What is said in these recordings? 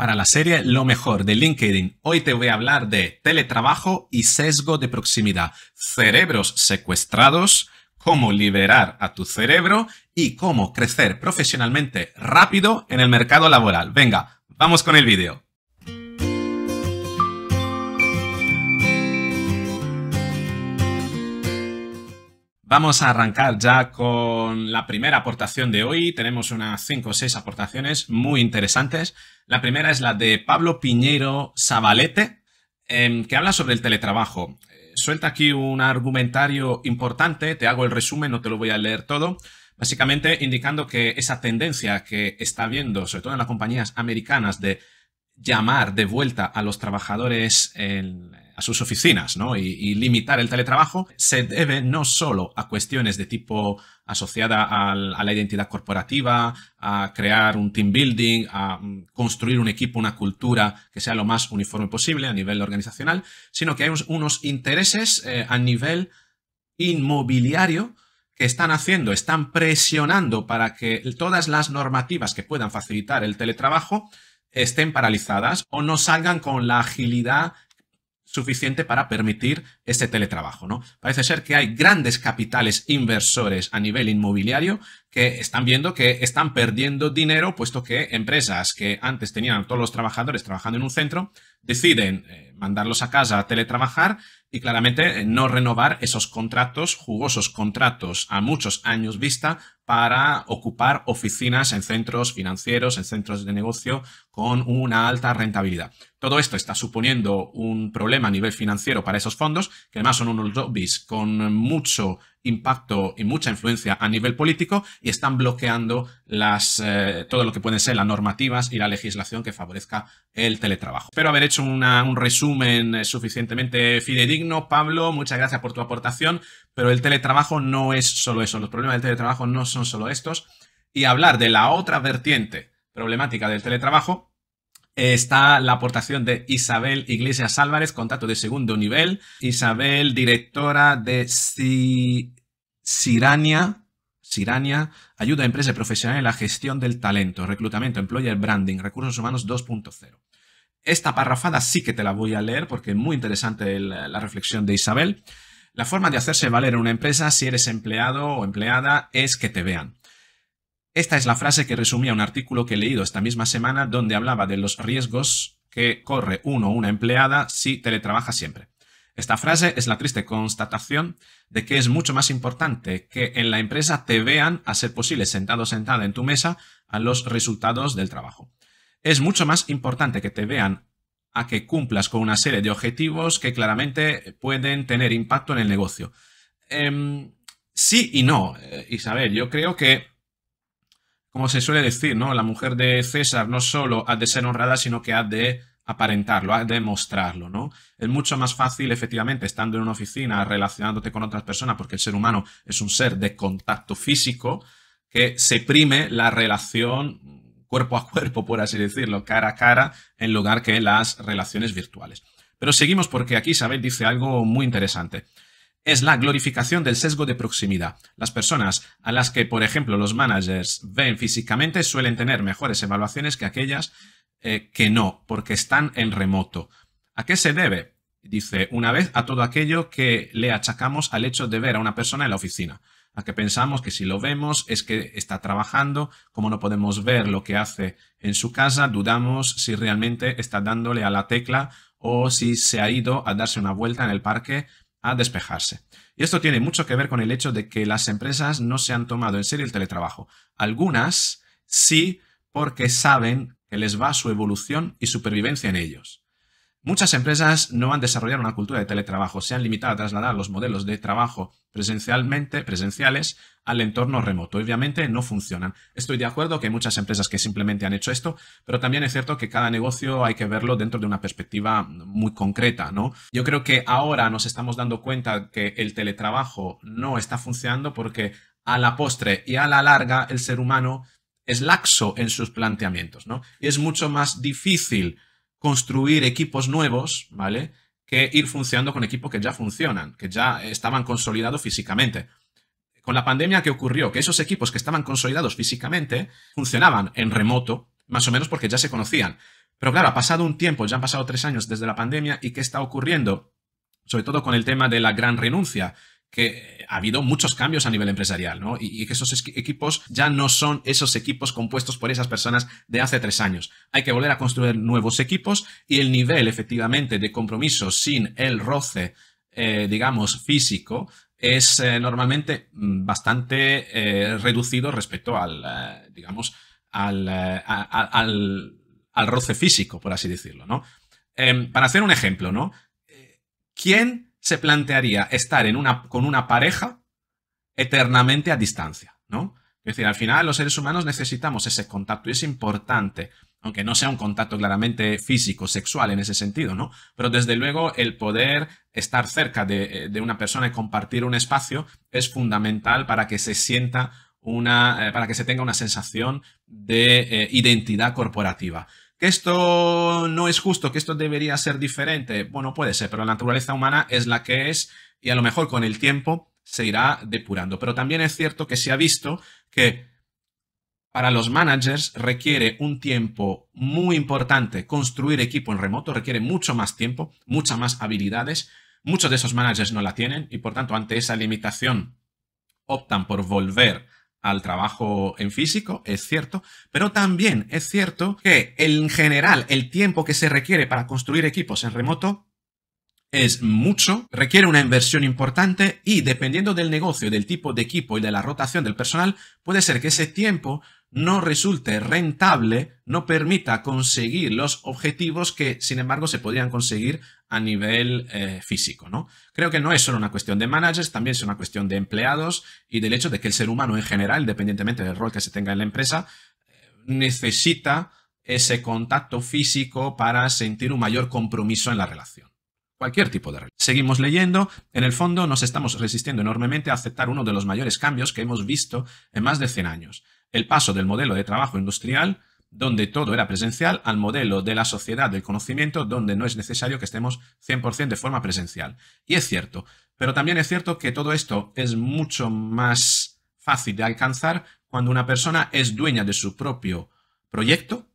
Para la serie Lo mejor de LinkedIn, hoy te voy a hablar de teletrabajo y sesgo de proximidad, cerebros secuestrados, cómo liberar a tu cerebro y cómo crecer profesionalmente rápido en el mercado laboral. Venga, vamos con el vídeo. Vamos a arrancar ya con la primera aportación de hoy. Tenemos unas 5 o 6 aportaciones muy interesantes. La primera es la de Pablo Piñero Sabalete, em, que habla sobre el teletrabajo. Eh, suelta aquí un argumentario importante, te hago el resumen, no te lo voy a leer todo. Básicamente indicando que esa tendencia que está viendo, sobre todo en las compañías americanas, de llamar de vuelta a los trabajadores a sus oficinas y, limitar el teletrabajo se debe no solo a cuestiones de tipo asociada a la identidad corporativa, a crear un team building, a mm, construir un equipo, una cultura que sea lo más uniforme posible a nivel organizacional, sino que hay unos intereses eh, a nivel inmobiliario que están haciendo, están presionando para que todas las normativas que puedan facilitar el teletrabajo estén paralizadas o no salgan con la agilidad suficiente para permitir este teletrabajo. ¿no? Parece ser que hay grandes capitales inversores a nivel inmobiliario que están viendo que están perdiendo dinero, puesto que empresas que antes tenían a todos los trabajadores trabajando en un centro, deciden eh, mandarlos a casa a teletrabajar y claramente eh, no renovar esos contratos, jugosos contratos a muchos años vista, para ocupar oficinas en centros financieros, en centros de negocio con una alta rentabilidad. Todo esto está suponiendo un problema a nivel financiero para esos fondos, que además son unos lobbies con mucho impacto y mucha influencia a nivel político y están bloqueando las, eh, todo lo que pueden ser las normativas y la legislación que favorezca el teletrabajo. Espero haber hecho un resumen eh, suficientemente fidedigno. Pablo, muchas gracias por tu aportación, pero el teletrabajo no es solo eso. Los problemas del teletrabajo no son solo estos. Y hablar de la otra vertiente problemática del teletrabajo Está la aportación de Isabel Iglesias Álvarez, contacto de segundo nivel. Isabel, directora de Sirania, Sirania, ayuda a empresas profesionales en la gestión del talento, reclutamiento, employer branding, recursos humanos 2.0. Esta parrafada sí que te la voy a leer porque es muy interesante la reflexión de Isabel. La forma de hacerse valer en una empresa si eres empleado o empleada es que te vean. Esta es la frase que resumía un artículo que he leído esta misma semana donde hablaba de los riesgos que corre uno o una empleada si teletrabaja siempre. Esta frase es la triste constatación de que es mucho más importante que en la empresa te vean, a ser posible sentado o sentada en tu mesa, a los resultados del trabajo. Es mucho más importante que te vean a que cumplas con una serie de objetivos que claramente pueden tener impacto en el negocio. Em, sí y no, eh, Isabel, yo creo que como se suele decir, ¿no? La mujer de César no solo ha de ser honrada, sino que ha de aparentarlo, ha de mostrarlo, ¿no? Es mucho más fácil, efectivamente, estando en una oficina, relacionándote con otras personas, porque el ser humano es un ser de contacto físico, que se prime la relación cuerpo a cuerpo, por así decirlo, cara a cara, en lugar que las relaciones virtuales. Pero seguimos porque aquí Isabel dice algo muy interesante es la glorificación del sesgo de proximidad. Las personas a las que, por ejemplo, los managers ven físicamente suelen tener mejores evaluaciones que aquellas eh, que no, porque están en remoto. ¿A qué se debe? Dice, una vez a todo aquello que le achacamos al hecho de ver a una persona en la oficina, a que pensamos que si lo vemos es que está trabajando, como no podemos ver lo que hace en su casa, dudamos si realmente está dándole a la tecla o si se ha ido a darse una vuelta en el parque a despejarse. Y esto tiene mucho que ver con el hecho de que las empresas no se han tomado en serio el teletrabajo. Algunas sí porque saben que les va su evolución y supervivencia en ellos. Muchas empresas no han desarrollado una cultura de teletrabajo, se han limitado a trasladar los modelos de trabajo presencialmente, presenciales, al entorno remoto. Obviamente no funcionan. Estoy de acuerdo que hay muchas empresas que simplemente han hecho esto, pero también es cierto que cada negocio hay que verlo dentro de una perspectiva muy concreta, ¿no? Yo creo que ahora nos estamos dando cuenta que el teletrabajo no está funcionando porque a la postre y a la larga el ser humano es laxo en sus planteamientos, ¿no? Y es mucho más difícil construir equipos nuevos, ¿vale? Que ir funcionando con equipos que ya funcionan, que ya estaban consolidados físicamente. Con la pandemia, ¿qué ocurrió? Que esos equipos que estaban consolidados físicamente funcionaban en remoto, más o menos porque ya se conocían. Pero claro, ha pasado un tiempo, ya han pasado tres años desde la pandemia, ¿y qué está ocurriendo? Sobre todo con el tema de la gran renuncia que eh, ha habido muchos cambios a nivel empresarial, ¿no? Y, que esos equipos ya no son esos equipos compuestos por esas personas de hace tres años. Hay que volver a construir nuevos equipos y el nivel, efectivamente, de compromiso sin el roce, eh, digamos, físico, es eh, normalmente mm, bastante reducido respecto al, digamos, al, roce físico, por así decirlo, ¿no? Em, para hacer un ejemplo, ¿no? ¿Quién se plantearía estar en una, con una pareja eternamente a distancia, ¿no? Es decir, al final los seres humanos necesitamos ese contacto y es importante, aunque no sea un contacto claramente físico, sexual en ese sentido, ¿no? Pero desde luego el poder estar cerca de, eh, una persona y compartir un espacio es fundamental para que se sienta una, eh, para que se tenga una sensación de eh, identidad corporativa. Que esto no es justo, que esto debería ser diferente. Bueno, puede ser, pero la naturaleza humana es la que es y a lo mejor con el tiempo se irá depurando. Pero también es cierto que se ha visto que para los managers requiere un tiempo muy importante. Construir equipo en remoto requiere mucho más tiempo, muchas más habilidades. Muchos de esos managers no la tienen y por tanto ante esa limitación optan por volver al trabajo en físico, es cierto, pero también es cierto que en general el tiempo que se requiere para construir equipos en remoto es mucho, requiere una inversión importante y dependiendo del negocio, del tipo de equipo y de la rotación del personal, puede ser que ese tiempo no resulte rentable, no permita conseguir los objetivos que sin embargo se podrían conseguir a nivel eh, físico. ¿no? Creo que no es solo una cuestión de managers, también es una cuestión de empleados y del hecho de que el ser humano en general, independientemente del rol que se tenga en la empresa, eh, necesita ese contacto físico para sentir un mayor compromiso en la relación. Cualquier tipo de relación. Seguimos leyendo. En el fondo nos estamos resistiendo enormemente a aceptar uno de los mayores cambios que hemos visto en más de 100 años. El paso del modelo de trabajo industrial donde todo era presencial, al modelo de la sociedad del conocimiento, donde no es necesario que estemos 100% de forma presencial. Y es cierto, pero también es cierto que todo esto es mucho más fácil de alcanzar cuando una persona es dueña de su propio proyecto,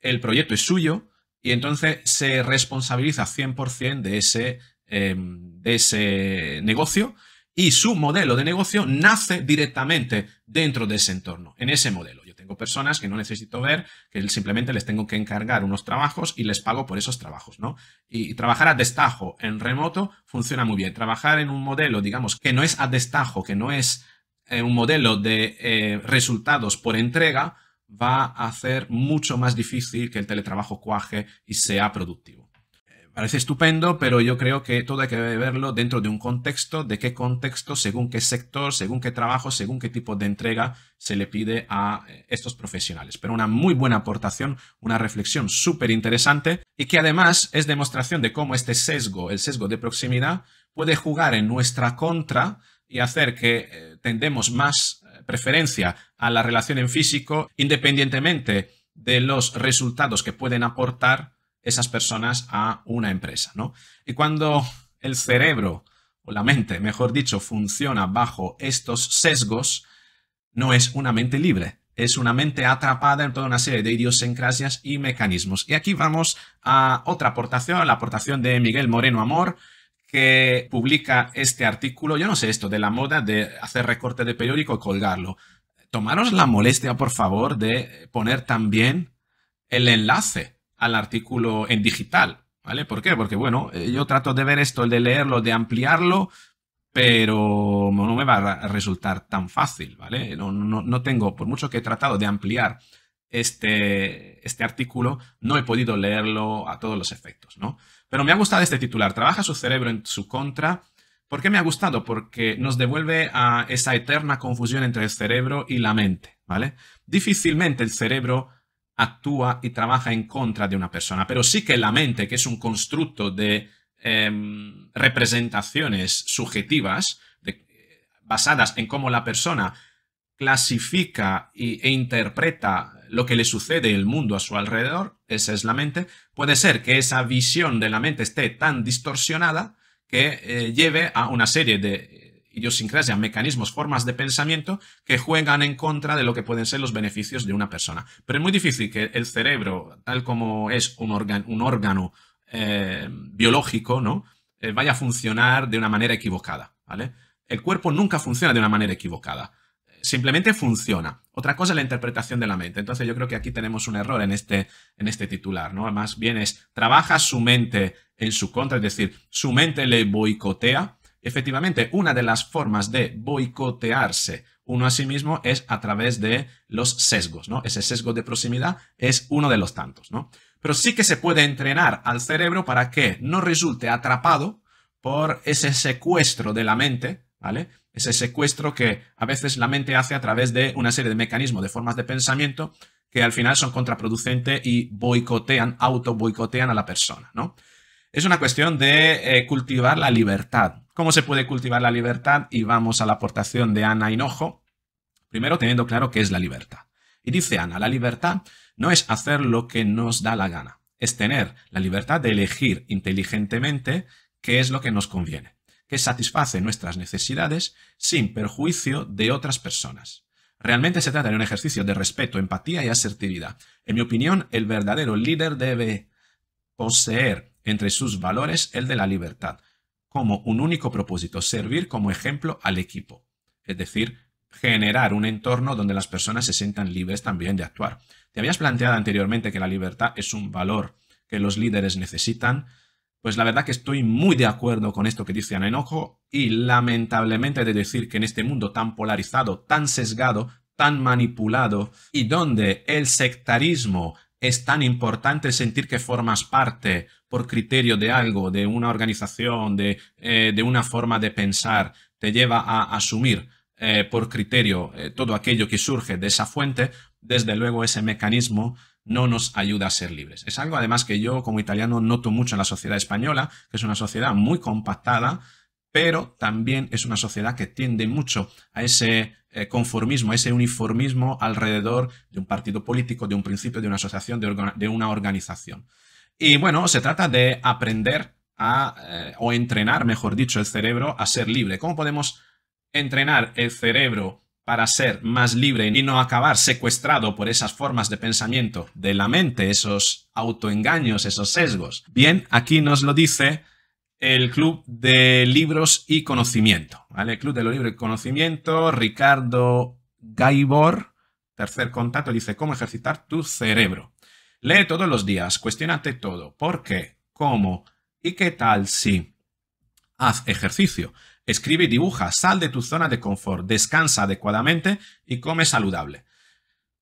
el proyecto es suyo, y entonces se responsabiliza 100% de ese, em, de ese negocio, y su modelo de negocio nace directamente dentro de ese entorno, en ese modelo. Tengo personas que no necesito ver, que simplemente les tengo que encargar unos trabajos y les pago por esos trabajos, ¿no? Y trabajar a destajo en remoto funciona muy bien. Trabajar en un modelo, digamos, que no es a destajo, que no es eh, un modelo de eh, resultados por entrega, va a hacer mucho más difícil que el teletrabajo cuaje y sea productivo parece estupendo, pero yo creo que todo hay que verlo dentro de un contexto, de qué contexto, según qué sector, según qué trabajo, según qué tipo de entrega se le pide a eh, estos profesionales. Pero una muy buena aportación, una reflexión súper interesante y que además es demostración de cómo este sesgo, el sesgo de proximidad, puede jugar en nuestra contra y hacer que eh, tendemos más eh, preferencia a la relación en físico, independientemente de los resultados que pueden aportar esas personas a una empresa, ¿no? Y cuando el cerebro, o la mente, mejor dicho, funciona bajo estos sesgos, no es una mente libre, es una mente atrapada en toda una serie de idiosincrasias y mecanismos. Y aquí vamos a otra aportación, a la aportación de Miguel Moreno Amor, que publica este artículo, yo no sé esto, de la moda de hacer recorte de periódico y colgarlo. Tomaros la molestia, por favor, de poner también el enlace al artículo en digital. ¿Vale? ¿Por qué? Porque, bueno, eh, yo trato de ver esto, de leerlo, de ampliarlo, pero no me va a resultar tan fácil, ¿vale? No, no, tengo, por mucho que he tratado de ampliar este, este, artículo, no he podido leerlo a todos los efectos, ¿no? Pero me ha gustado este titular, Trabaja su cerebro en su contra. ¿Por qué me ha gustado? Porque nos devuelve a esa eterna confusión entre el cerebro y la mente, ¿vale? Difícilmente el cerebro actúa y trabaja en contra de una persona, pero sí que la mente, que es un constructo de em, representaciones subjetivas basadas en cómo la persona clasifica e interpreta lo que le sucede en el mundo a su alrededor, esa es la mente, puede ser que esa visión de la mente esté tan distorsionada que eh, lleve a una serie de idiosincrasia, mecanismos, formas de pensamiento que juegan en contra de lo que pueden ser los beneficios de una persona. Pero es muy difícil que el cerebro, tal como es un, órgano, un órgano eh, biológico, ¿no? Eh, vaya a funcionar de una manera equivocada, ¿vale? El cuerpo nunca funciona de una manera equivocada. Simplemente funciona. Otra cosa es la interpretación de la mente. Entonces yo creo que aquí tenemos un error en este, en este titular, ¿no? Más bien es, trabaja su mente en su contra, es decir, su mente le boicotea, Efectivamente, una de las formas de boicotearse uno a sí mismo es a través de los sesgos, ¿no? Ese sesgo de proximidad es uno de los tantos, ¿no? Pero sí que se puede entrenar al cerebro para que no resulte atrapado por ese secuestro de la mente, ¿vale? Ese secuestro que a veces la mente hace a través de una serie de mecanismos, de formas de pensamiento que al final son contraproducentes y boicotean, auto boicotean a la persona, ¿no? Es una cuestión de eh, cultivar la libertad, cómo se puede cultivar la libertad y vamos a la aportación de Ana Hinojo, primero teniendo claro qué es la libertad. Y dice Ana, la libertad no es hacer lo que nos da la gana, es tener la libertad de elegir inteligentemente qué es lo que nos conviene, que satisface nuestras necesidades sin perjuicio de otras personas. Realmente se trata de un ejercicio de respeto, empatía y asertividad. En mi opinión, el verdadero líder debe poseer entre sus valores el de la libertad, como un único propósito, servir como ejemplo al equipo, es decir, generar un entorno donde las personas se sientan libres también de actuar. Te habías planteado anteriormente que la libertad es un valor que los líderes necesitan, pues la verdad que estoy muy de acuerdo con esto que dice Ana Enojo y lamentablemente de decir que en este mundo tan polarizado, tan sesgado, tan manipulado y donde el sectarismo es tan importante sentir que formas parte por criterio de algo, de una organización, eh, de, una forma de pensar, te lleva a asumir eh, por criterio eh, todo aquello que surge de esa fuente, desde luego ese mecanismo no nos ayuda a ser libres. Es algo además que yo como italiano noto mucho en la sociedad española, que es una sociedad muy compactada, pero también es una sociedad que tiende mucho a ese conformismo, a ese uniformismo alrededor de un partido político, de un principio, de una asociación, de una organización. Y bueno, se trata de aprender a, eh, o entrenar, mejor dicho, el cerebro a ser libre. ¿Cómo podemos entrenar el cerebro para ser más libre y no acabar secuestrado por esas formas de pensamiento de la mente, esos autoengaños, esos sesgos? Bien, aquí nos lo dice el Club de Libros y Conocimiento, ¿vale? El Club de los Libros y Conocimiento, Ricardo Gaibor, tercer contacto, dice cómo ejercitar tu cerebro. Lee todos los días, cuestionate todo, por qué, cómo y qué tal si. Haz ejercicio, escribe y dibuja, sal de tu zona de confort, descansa adecuadamente y come saludable.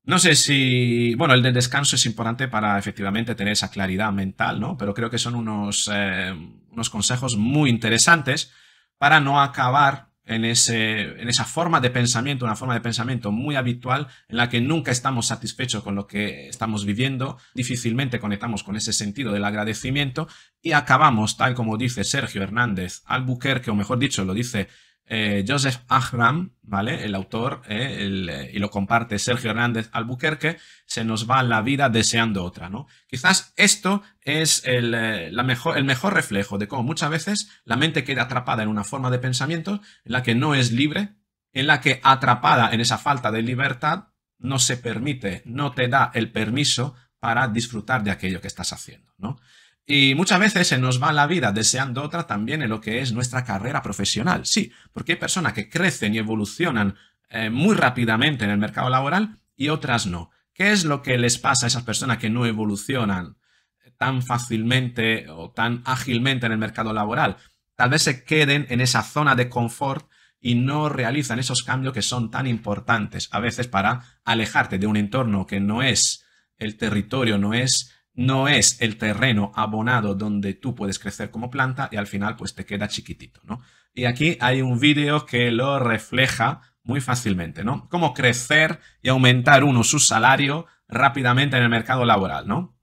No sé si, bueno, el del descanso es importante para efectivamente tener esa claridad mental, ¿no? Pero creo que son unos, eh, unos consejos muy interesantes para no acabar en, ese, en esa forma de pensamiento, una forma de pensamiento muy habitual en la que nunca estamos satisfechos con lo que estamos viviendo, difícilmente conectamos con ese sentido del agradecimiento y acabamos, tal como dice Sergio Hernández Albuquerque, o mejor dicho, lo dice eh, Joseph Ahram, ¿vale? El autor, eh, eh, y lo comparte Sergio Hernández Albuquerque, se nos va la vida deseando otra, ¿no? Quizás esto es el, mejor, el mejor reflejo de cómo muchas veces la mente queda atrapada en una forma de pensamiento en la que no es libre, en la que atrapada en esa falta de libertad no se permite, no te da el permiso para disfrutar de aquello que estás haciendo, ¿no? Y muchas veces se nos va la vida deseando otra también en lo que es nuestra carrera profesional. Sí, porque hay personas que crecen y evolucionan eh, muy rápidamente en el mercado laboral y otras no. ¿Qué es lo que les pasa a esas personas que no evolucionan eh, tan fácilmente o tan ágilmente en el mercado laboral? Tal vez se queden en esa zona de confort y no realizan esos cambios que son tan importantes a veces para alejarte de un entorno que no es el territorio, no es no es el terreno abonado donde tú puedes crecer como planta y al final pues te queda chiquitito, ¿no? Y aquí hay un vídeo que lo refleja muy fácilmente, ¿no? Cómo crecer y aumentar uno su salario rápidamente en el mercado laboral, ¿no?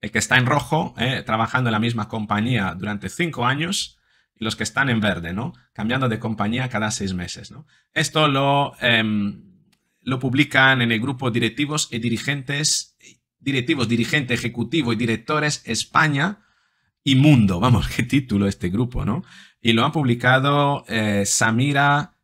El que está en rojo, eh, trabajando en la misma compañía durante cinco años, y los que están en verde, ¿no? Cambiando de compañía cada seis meses, ¿no? Esto lo, em, lo publican en el grupo directivos y dirigentes directivos, dirigente, ejecutivo y directores España y Mundo. Vamos, qué título este grupo, ¿no? Y lo han publicado eh, Samira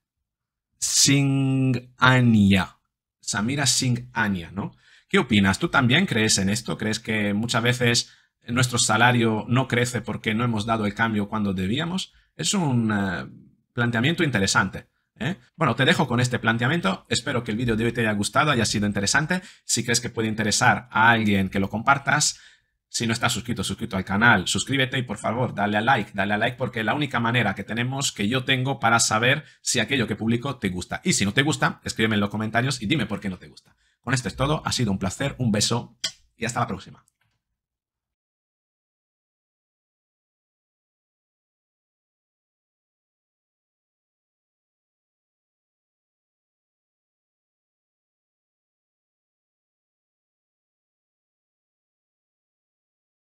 Singhania. Samira Singhania, ¿no? ¿Qué opinas? ¿Tú también crees en esto? ¿Crees que muchas veces nuestro salario no crece porque no hemos dado el cambio cuando debíamos? Es un eh, planteamiento interesante. ¿eh? Bueno, te dejo con este planteamiento. Espero que el vídeo de hoy te haya gustado, haya sido interesante. Si crees que puede interesar a alguien, que lo compartas. Si no estás suscrito, suscrito al canal, suscríbete y por favor, dale a like, dale a like porque es la única manera que tenemos, que yo tengo para saber si aquello que publico te gusta. Y si no te gusta, escríbeme en los comentarios y dime por qué no te gusta. Con esto es todo, ha sido un placer, un beso y hasta la próxima.